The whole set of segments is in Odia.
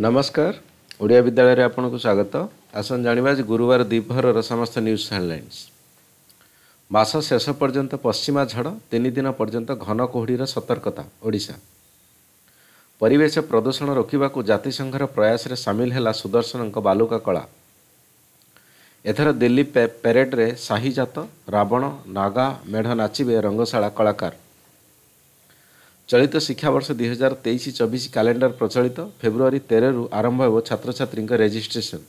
ନମସ୍କାର ଓଡ଼ିଆ ବିଦ୍ୟାଳୟରେ ଆପଣଙ୍କୁ ସ୍ୱାଗତ ଆସନ୍ ଜାଣିବା ଯେ ଗୁରୁବାର ଦ୍ୱିପହରର ସମସ୍ତ ନ୍ୟୁଜ୍ ହେଡ଼ଲାଇନ୍ସ ମାସ ଶେଷ ପର୍ଯ୍ୟନ୍ତ ପଶ୍ଚିମା ଝଡ଼ ତିନି ଦିନ ପର୍ଯ୍ୟନ୍ତ ଘନ କୁହୁଡ଼ିର ସତର୍କତା ଓଡ଼ିଶା ପରିବେଶ ପ୍ରଦୂଷଣ ରୋକିବାକୁ ଜାତିସଂଘର ପ୍ରୟାସରେ ସାମିଲ ହେଲା ସୁଦର୍ଶନଙ୍କ ବାଲୁକା କଳା ଏଥର ଦିଲ୍ଲୀ ପ୍ୟାରେଡ଼ରେ ସାହିଜାତ ରାବଣ ନାଗା ମେଢ଼ ନାଚିବେ ରଙ୍ଗଶାଳା କଳାକାର ଚଳିତ ଶିକ୍ଷାବର୍ଷ ଦୁଇହଜାର ତେଇଶ ଚବିଶ କ୍ୟାଲେଣ୍ଡର ପ୍ରଚଳିତ ଫେବୃଆରୀ ତେରରୁ ଆରମ୍ଭ ହେବ ଛାତ୍ରଛାତ୍ରୀଙ୍କ ରେଜିଷ୍ଟ୍ରେସନ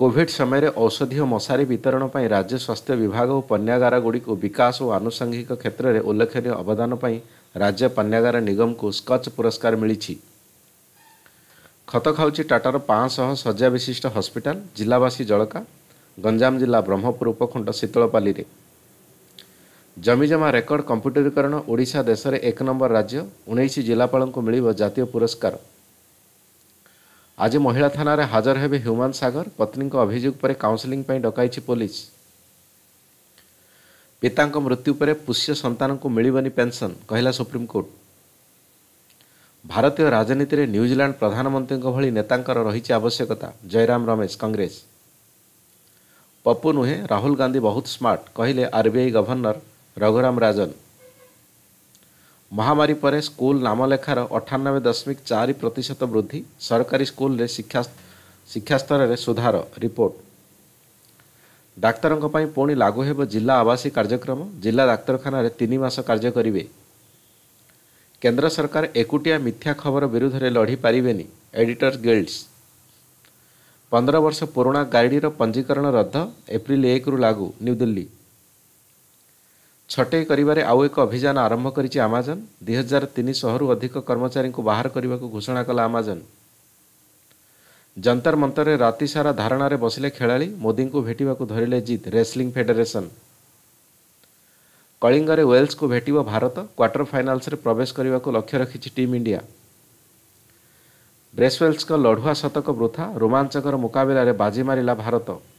କୋଭିଡ୍ ସମୟରେ ଔଷଧୀୟ ମଶାରୀ ବିତରଣ ପାଇଁ ରାଜ୍ୟ ସ୍ୱାସ୍ଥ୍ୟ ବିଭାଗ ଓ ପଣ୍ୟାଗାରଗୁଡ଼ିକୁ ବିକାଶ ଓ ଆନୁଷଙ୍ଗିକ କ୍ଷେତ୍ରରେ ଉଲ୍ଲେଖନୀୟ ଅବଦାନ ପାଇଁ ରାଜ୍ୟ ପନ୍ୟାଗାର ନିଗମକୁ ସ୍କଚ୍ ପୁରସ୍କାର ମିଳିଛି ଖତ ଖାଉଛି ଟାଟାର ପାଞ୍ଚଶହ ଶଯ୍ୟା ବିଶିଷ୍ଟ ହସ୍ପିଟାଲ ଜିଲ୍ଲାବାସୀ ଜଳକା ଗଞ୍ଜାମ ଜିଲ୍ଲା ବ୍ରହ୍ମପୁର ଉପଖଣ୍ଡ ଶୀତଳପାଲିରେ ଜମିଜମା ରେକର୍ଡ କମ୍ପ୍ୟୁଟରୀକରଣ ଓଡ଼ିଶା ଦେଶରେ ଏକ ନମ୍ବର ରାଜ୍ୟ ଉଣେଇଶ ଜିଲ୍ଲାପାଳଙ୍କୁ ମିଳିବ ଜାତୀୟ ପୁରସ୍କାର ଆଜି ମହିଳା ଥାନାରେ ହାଜର ହେବେ ହ୍ୟୁମାନ ସାଗର ପତ୍ନୀଙ୍କ ଅଭିଯୋଗ ପରେ କାଉନ୍ସେଲିଂ ପାଇଁ ଡକାଇଛି ପୋଲିସ ପିତାଙ୍କ ମୃତ୍ୟୁ ପରେ ପୁଷ୍ୟ ସନ୍ତାନଙ୍କୁ ମିଳିବନି ପେନ୍ସନ୍ କହିଲା ସୁପ୍ରିମକୋର୍ଟ ଭାରତୀୟ ରାଜନୀତିରେ ନ୍ୟୁଜିଲାଣ୍ଡ ପ୍ରଧାନମନ୍ତ୍ରୀଙ୍କ ଭଳି ନେତାଙ୍କର ରହିଛି ଆବଶ୍ୟକତା ଜୟରାମ ରମେଶ କଂଗ୍ରେସ ପପୁ ନୁହେଁ ରାହୁଲ ଗାନ୍ଧୀ ବହୁତ ସ୍ମାର୍ଟ କହିଲେ ଆର୍ବିଆଇ ଗଭର୍ଣ୍ଣର ରଘୁରାମ ରାଜନ ମହାମାରୀ ପରେ ସ୍କୁଲ ନାମଲେଖାର ଅଠାନବେ ଦଶମିକ ଚାରି ପ୍ରତିଶତ ବୃଦ୍ଧି ସରକାରୀ ସ୍କୁଲରେ ଶିକ୍ଷା ଶିକ୍ଷାସ୍ତରରେ ସୁଧାର ରିପୋର୍ଟ ଡାକ୍ତରଙ୍କ ପାଇଁ ପୁଣି ଲାଗୁ ହେବ ଜିଲ୍ଲା ଆବାସୀ କାର୍ଯ୍ୟକ୍ରମ ଜିଲ୍ଲା ଡାକ୍ତରଖାନାରେ ତିନି ମାସ କାର୍ଯ୍ୟ କରିବେ କେନ୍ଦ୍ର ସରକାର ଏକୁଟିଆ ମିଥ୍ୟା ଖବର ବିରୁଦ୍ଧରେ ଲଢ଼ି ପାରିବେନି ଏଡିଟର ଗିଲ୍ଡସ ପନ୍ଦର ବର୍ଷ ପୁରୁଣା ଗାଡ଼ିର ପଞ୍ଜୀକରଣ ରଦ୍ଦ ଏପ୍ରିଲ ଏକରୁ ଲାଗୁ ନ୍ୟୁଦିଲ୍ଲୀ ଛଟେଇ କରିବାରେ ଆଉ ଏକ ଅଭିଯାନ ଆରମ୍ଭ କରିଛି ଆମାଜନ୍ ଦୁଇ ହଜାର ତିନିଶହରୁ ଅଧିକ କର୍ମଚାରୀଙ୍କୁ ବାହାର କରିବାକୁ ଘୋଷଣା କଲା ଆମାଜନ୍ ଯନ୍ତର ମନ୍ତରରେ ରାତିସାରା ଧାରଣାରେ ବସିଲେ ଖେଳାଳି ମୋଦିଙ୍କୁ ଭେଟିବାକୁ ଧରିଲେ ଜିତ୍ ରେସ୍ଲିଂ ଫେଡେରେସନ୍ କଳିଙ୍ଗରେ ୱେଲ୍ସକୁ ଭେଟିବ ଭାରତ କ୍ୱାର୍ଟର ଫାଇନାଲ୍ସରେ ପ୍ରବେଶ କରିବାକୁ ଲକ୍ଷ୍ୟ ରଖିଛି ଟିମ୍ ଇଣ୍ଡିଆ ବ୍ରେସ୍ୱେଲ୍ସଙ୍କ ଲଢୁଆ ଶତକ ବୃଥା ରୋମାଞ୍ଚକର ମୁକାବିଲାରେ ବାଜି ମାରିଲା ଭାରତ